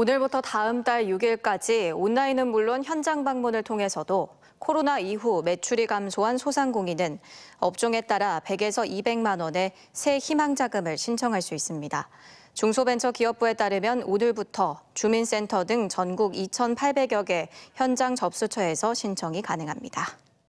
오늘부터 다음 달 6일까지 온라인은 물론 현장 방문을 통해서도 코로나 이후 매출이 감소한 소상공인은 업종에 따라 100에서 200만 원의 새 희망자금을 신청할 수 있습니다. 중소벤처기업부에 따르면 오늘부터 주민센터 등 전국 2,800여 개 현장 접수처에서 신청이 가능합니다.